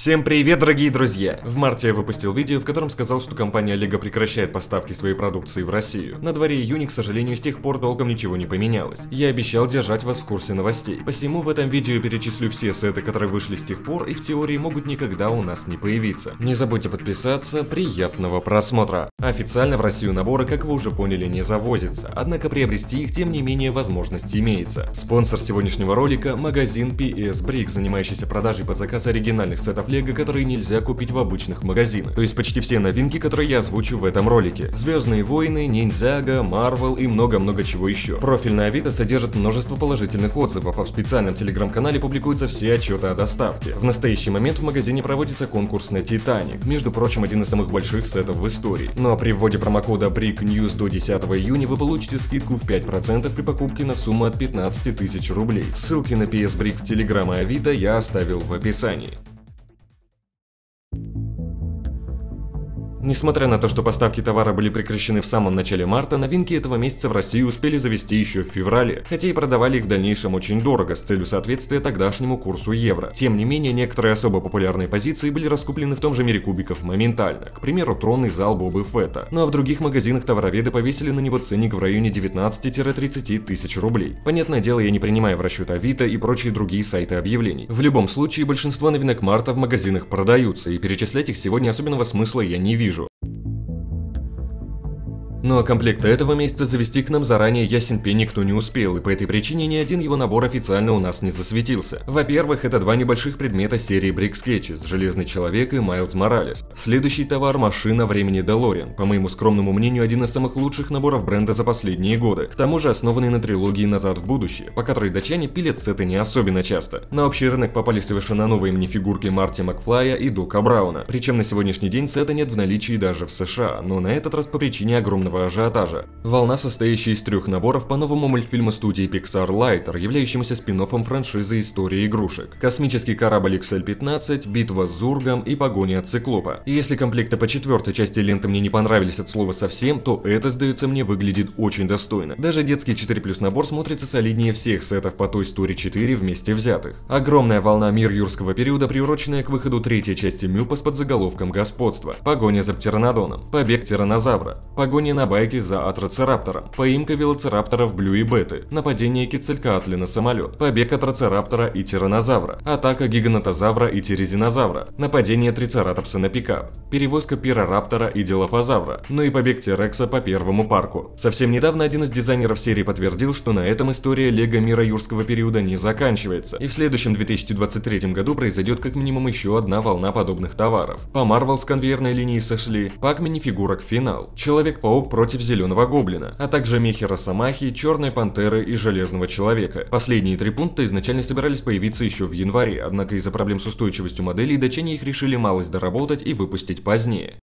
Всем привет, дорогие друзья! В марте я выпустил видео, в котором сказал, что компания Лего прекращает поставки своей продукции в Россию. На дворе июня, к сожалению, с тех пор долгом ничего не поменялось. Я обещал держать вас в курсе новостей. Посему в этом видео перечислю все сеты, которые вышли с тех пор и в теории могут никогда у нас не появиться. Не забудьте подписаться, приятного просмотра! Официально в Россию наборы, как вы уже поняли, не завозятся, однако приобрести их, тем не менее, возможность имеется. Спонсор сегодняшнего ролика – магазин PS Brick, занимающийся продажей под заказ оригинальных сетов предметов Лего, которые нельзя купить в обычных магазинах. То есть почти все новинки, которые я озвучу в этом ролике. Звездные войны, Ниндзяго, Марвел и много-много чего еще. Профиль на Авито содержит множество положительных отзывов, а в специальном телеграм-канале публикуются все отчеты о доставке. В настоящий момент в магазине проводится конкурс на Титаник, между прочим, один из самых больших сетов в истории. Ну а при вводе промокода BRICK News до 10 июня вы получите скидку в 5% при покупке на сумму от 15 тысяч рублей. Ссылки на PS Brick, Telegram и Авито я оставил в описании. Несмотря на то, что поставки товара были прекращены в самом начале марта, новинки этого месяца в России успели завести еще в феврале, хотя и продавали их в дальнейшем очень дорого с целью соответствия тогдашнему курсу евро. Тем не менее, некоторые особо популярные позиции были раскуплены в том же мире кубиков моментально, к примеру, тронный зал Бобы Фета. Ну а в других магазинах товароведы повесили на него ценник в районе 19-30 тысяч рублей. Понятное дело, я не принимаю в расчет Авито и прочие другие сайты объявлений. В любом случае, большинство новинок марта в магазинах продаются, и перечислять их сегодня особенного смысла я не вижу. Но ну, а комплекта этого месяца завести к нам заранее ясен пень никто не успел, и по этой причине ни один его набор официально у нас не засветился. Во-первых, это два небольших предмета серии Brick Sketches, Железный Человек и Майлз Моралес. Следующий товар – машина времени DeLorean. По моему скромному мнению, один из самых лучших наборов бренда за последние годы. К тому же основанный на трилогии «Назад в будущее», по которой датчане пилят сеты не особенно часто. На общий рынок попали совершенно новые фигурки Марти Макфлая и Дока Брауна. Причем на сегодняшний день сета нет в наличии даже в США, но на этот раз по причине огромного мгновенного ажиотажа. Волна, состоящая из трех наборов по новому мультфильму студии Pixar Lighter, являющемуся спин франшизы истории игрушек. Космический корабль XL-15, битва с Зургом и погоня от Циклопа. И если комплекты по четвертой части ленты мне не понравились от слова совсем, то это, сдается мне, выглядит очень достойно. Даже детский 4 плюс набор смотрится солиднее всех сетов по той Story 4 вместе взятых. Огромная волна мир юрского периода, приуроченная к выходу третьей части Мюпа с подзаголовком «Господство», «Погоня за Птеранодоном», «Побег Тиранозавра», «Погоня на байке за атроцераптором, поимка велоцирапторов Блю и Беты, нападение кицелькаатли на самолет, побег атроцераптора и тиранозавра, атака гигантозавра и тирезинозавра, нападение трицератопса на пикап, перевозка пирораптора и дилофазавра, ну и побег Терекса по первому парку. Совсем недавно один из дизайнеров серии подтвердил, что на этом история Лего мира юрского периода не заканчивается, и в следующем 2023 году произойдет как минимум еще одна волна подобных товаров. По Марвел с конвейерной линии сошли, пак фигурок финал, Человек-паук против Зеленого Гоблина, а также Мехера Самахи, Черной Пантеры и Железного Человека. Последние три пункта изначально собирались появиться еще в январе, однако из-за проблем с устойчивостью моделей датчане их решили малость доработать и выпустить позднее.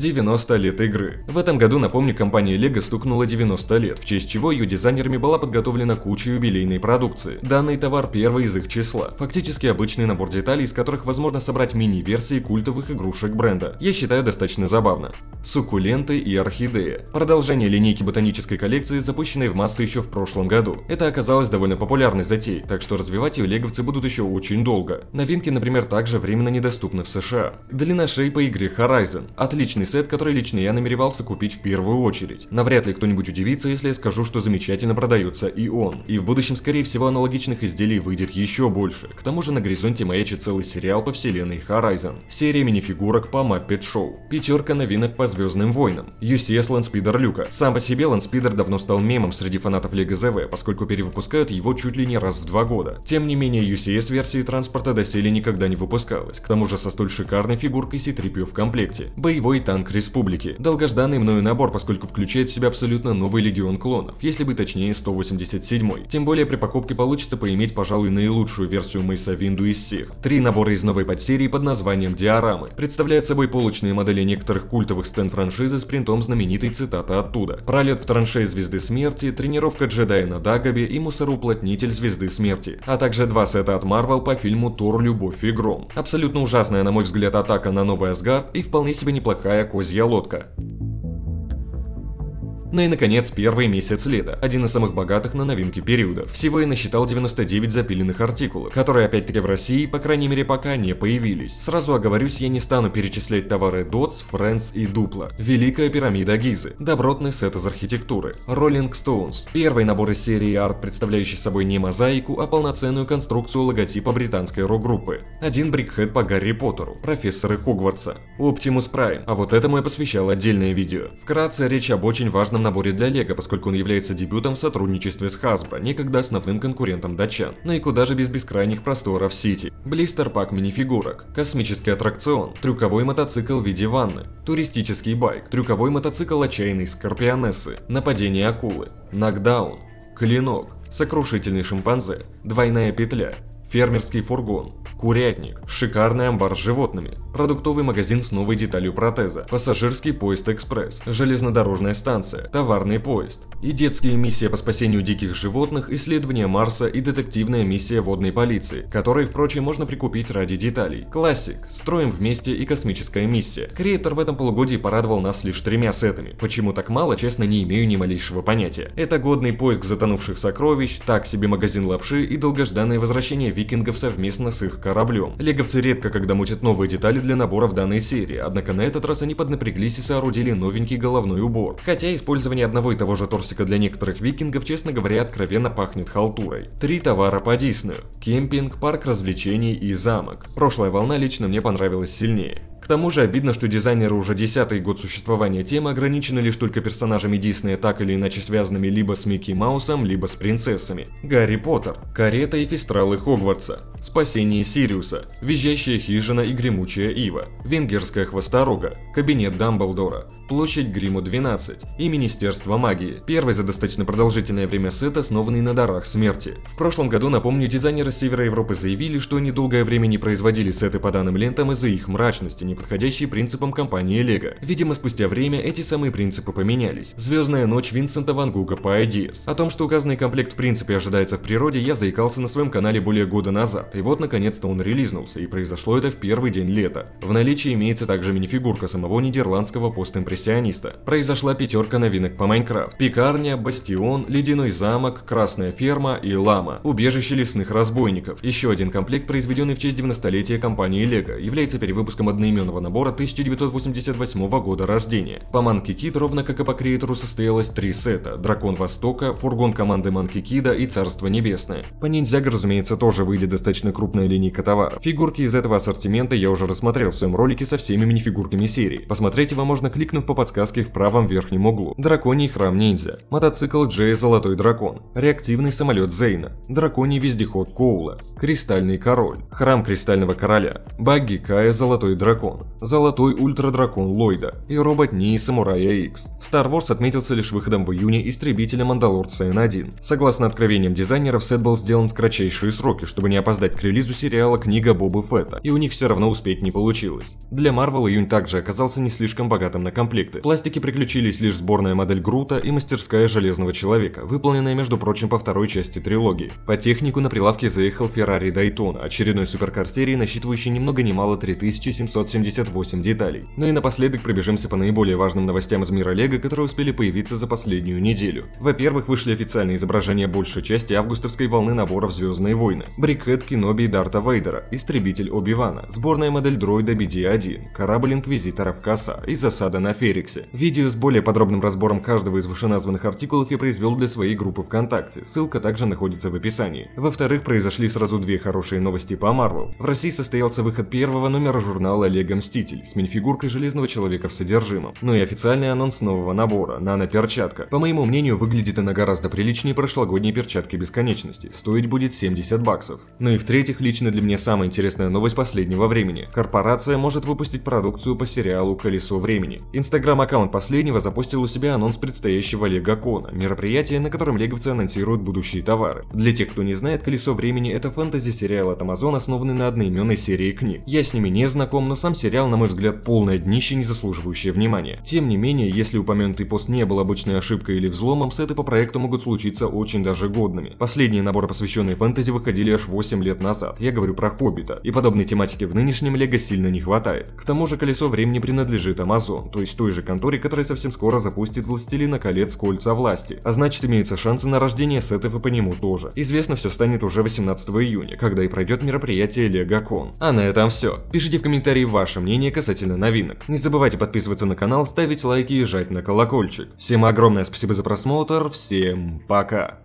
90 лет игры. В этом году, напомню, компания LEGO стукнула 90 лет, в честь чего ее дизайнерами была подготовлена куча юбилейной продукции. Данный товар первый из их числа. Фактически обычный набор деталей, из которых возможно собрать мини-версии культовых игрушек бренда. Я считаю достаточно забавно. Суккуленты и орхидеи. Продолжение линейки ботанической коллекции, запущенной в массы еще в прошлом году. Это оказалось довольно популярной затеей, так что развивать ее леговцы будут еще очень долго. Новинки, например, также временно недоступны в США. Длина шеи по игре Horizon. Отличный сет, который лично я намеревался купить в первую очередь. Навряд ли кто-нибудь удивится, если я скажу, что замечательно продается и он. И в будущем, скорее всего, аналогичных изделий выйдет еще больше. К тому же на горизонте маячит целый сериал по вселенной Horizon. Серия мини-фигурок по Muppet Show. Пятерка новинок по Звездным войнам. UCS Ланспидер Люка. Сам по себе Ланспидер давно стал мемом среди фанатов Лего ЗВ, поскольку перевыпускают его чуть ли не раз в два года. Тем не менее, UCS версии транспорта доселе никогда не выпускалась. К тому же со столь шикарной фигуркой C-3PO в комплекте. Боевой танк танк республики. Долгожданный мною набор, поскольку включает в себя абсолютно новый легион клонов, если бы точнее 187 Тем более при покупке получится поиметь, пожалуй, наилучшую версию Мейса Винду из всех. Три набора из новой подсерии под названием Диорамы. представляют собой полочные модели некоторых культовых сцен франшизы с принтом знаменитой цитаты оттуда. Пролет в траншеи Звезды Смерти, тренировка джедая на Дагобе и мусороуплотнитель Звезды Смерти, а также два сета от Марвел по фильму Тор: Любовь и Гром. Абсолютно ужасная, на мой взгляд, атака на новый Асгард и вполне себе неплохая козья лодка. Ну и, наконец, первый месяц лета, один из самых богатых на новинки периодов. Всего я насчитал 99 запиленных артикулов, которые опять-таки в России, по крайней мере, пока не появились. Сразу оговорюсь, я не стану перечислять товары Dots, Friends и Dupla. Великая пирамида Гизы, добротный сет из архитектуры, Rolling Stones, первый набор из серии арт, представляющий собой не мозаику, а полноценную конструкцию логотипа британской рок-группы, один брикхед по Гарри Поттеру, профессоры Хогвартса, Optimus Prime, а вот этому я посвящал отдельное видео. Вкратце речь об очень важном новом наборе для Лего, поскольку он является дебютом в сотрудничестве с Hasbro, некогда основным конкурентом датчан. Но ну и куда же без бескрайних просторов Сити. Блистер-пак минифигурок, космический аттракцион, трюковой мотоцикл в виде ванны, туристический байк, трюковой мотоцикл отчаянной скорпионессы, нападение акулы, нокдаун, клинок, сокрушительный шимпанзе, двойная петля, фермерский фургон, курятник, шикарный амбар с животными, продуктовый магазин с новой деталью протеза, пассажирский поезд-экспресс, железнодорожная станция, товарный поезд и детские миссии по спасению диких животных, исследования Марса и детективная миссия водной полиции, которые, впрочем, можно прикупить ради деталей. Классик, строим вместе и космическая миссия. Креатор в этом полугодии порадовал нас лишь тремя сетами. Почему так мало, честно, не имею ни малейшего понятия. Это годный поиск затонувших сокровищ, так себе магазин лапши и долгожданное возвращение викингов совместно с их кораблем. Леговцы редко когда мутят новые детали для набора в данной серии, однако на этот раз они поднапряглись и соорудили новенький головной убор. Хотя использование одного и того же торсика для некоторых викингов, честно говоря, откровенно пахнет халтурой. Три товара по Диснею. Кемпинг, парк развлечений и замок. Прошлая волна лично мне понравилась сильнее тому же обидно, что дизайнеры уже десятый год существования темы ограничены лишь только персонажами Диснея, так или иначе связанными либо с Микки Маусом, либо с принцессами. Гарри Поттер, карета и фестралы Хогвартса, Спасение Сириуса, Визжащая хижина и гремучая ива, Венгерская хвосторога, Кабинет Дамблдора, Площадь Гриму 12 и Министерство магии, первый за достаточно продолжительное время сет, основанный на дарах смерти. В прошлом году, напомню, дизайнеры Севера Европы заявили, что они долгое время не производили сеты по данным лентам из-за их мрачности, не подходящей принципам компании Лего. Видимо, спустя время эти самые принципы поменялись. «Звездная ночь» Винсента Ван Гога по О том, что указанный комплект в принципе ожидается в природе, я заикался на своем канале более года назад контракт, и вот наконец-то он релизнулся, и произошло это в первый день лета. В наличии имеется также минифигурка самого нидерландского постимпрессиониста. Произошла пятерка новинок по Майнкрафт. Пекарня, Бастион, Ледяной замок, Красная ферма и Лама. Убежище лесных разбойников. Еще один комплект, произведенный в честь 90-летия компании Лего, является перевыпуском одноименного набора 1988 года рождения. По Манки Кит, ровно как и по Креатору, состоялось три сета. Дракон Востока, фургон команды Манки Кида и Царство Небесное. По Ниндзяга, разумеется, тоже выйдет достаточно достаточно крупная линейка товаров. Фигурки из этого ассортимента я уже рассмотрел в своем ролике со всеми мини-фигурками серии. Посмотреть его можно кликнув по подсказке в правом верхнем углу. Драконий храм ниндзя. Мотоцикл Джей Золотой Дракон. Реактивный самолет Зейна. Драконий вездеход Коула. Кристальный король. Храм Кристального короля. Багги Кая Золотой Дракон. Золотой Ультра Дракон Ллойда. И робот Нии Самурая X. Star Wars отметился лишь выходом в июне истребителя Мандалорца N1. Согласно откровениям дизайнеров, сет был сделан в кратчайшие сроки, чтобы не опоздать ждать к релизу сериала «Книга Боба Фетта», и у них все равно успеть не получилось. Для Марвел июнь также оказался не слишком богатым на комплекты. Пластики приключились лишь сборная модель Грута и мастерская Железного Человека, выполненная, между прочим, по второй части трилогии. По технику на прилавке заехал Ferrari Daytona, очередной суперкар серии, насчитывающий немного много ни мало 3778 деталей. Ну и напоследок пробежимся по наиболее важным новостям из мира Лего, которые успели появиться за последнюю неделю. Во-первых, вышли официальные изображения большей части августовской волны наборов «Звездные войны». Брикетки шиноби Дарта Вейдера, истребитель Оби-Вана, сборная модель дроида BD-1, корабль инквизиторов Касса и засада на Фериксе. Видео с более подробным разбором каждого из вышеназванных артикулов я произвел для своей группы ВКонтакте, ссылка также находится в описании. Во-вторых, произошли сразу две хорошие новости по Марвел. В России состоялся выход первого номера журнала «Лего Мститель» с минифигуркой Железного Человека в содержимом. Ну и официальный анонс нового набора – нано-перчатка. По моему мнению, выглядит она гораздо приличнее прошлогодней перчатки бесконечности, стоить будет 70 баксов. Ну и в в-третьих, лично для меня самая интересная новость последнего времени. Корпорация может выпустить продукцию по сериалу «Колесо времени». Инстаграм-аккаунт последнего запустил у себя анонс предстоящего лего Легакона, мероприятия, на котором леговцы анонсируют будущие товары. Для тех, кто не знает, «Колесо времени» — это фэнтези-сериал от Amazon, основанный на одноименной серии книг. Я с ними не знаком, но сам сериал, на мой взгляд, полное днище, не заслуживающее внимания. Тем не менее, если упомянутый пост не был обычной ошибкой или взломом, сеты по проекту могут случиться очень даже годными. Последние наборы, посвященные фэнтези, выходили аж 8 лет лет назад. Я говорю про Хоббита. И подобной тематики в нынешнем Лего сильно не хватает. К тому же Колесо Времени принадлежит Amazon, то есть той же конторе, которая совсем скоро запустит Властелина колец Кольца Власти. А значит имеются шансы на рождение сетов и по нему тоже. Известно все станет уже 18 июня, когда и пройдет мероприятие LegoCon. А на этом все. Пишите в комментарии ваше мнение касательно новинок. Не забывайте подписываться на канал, ставить лайки и жать на колокольчик. Всем огромное спасибо за просмотр, всем пока!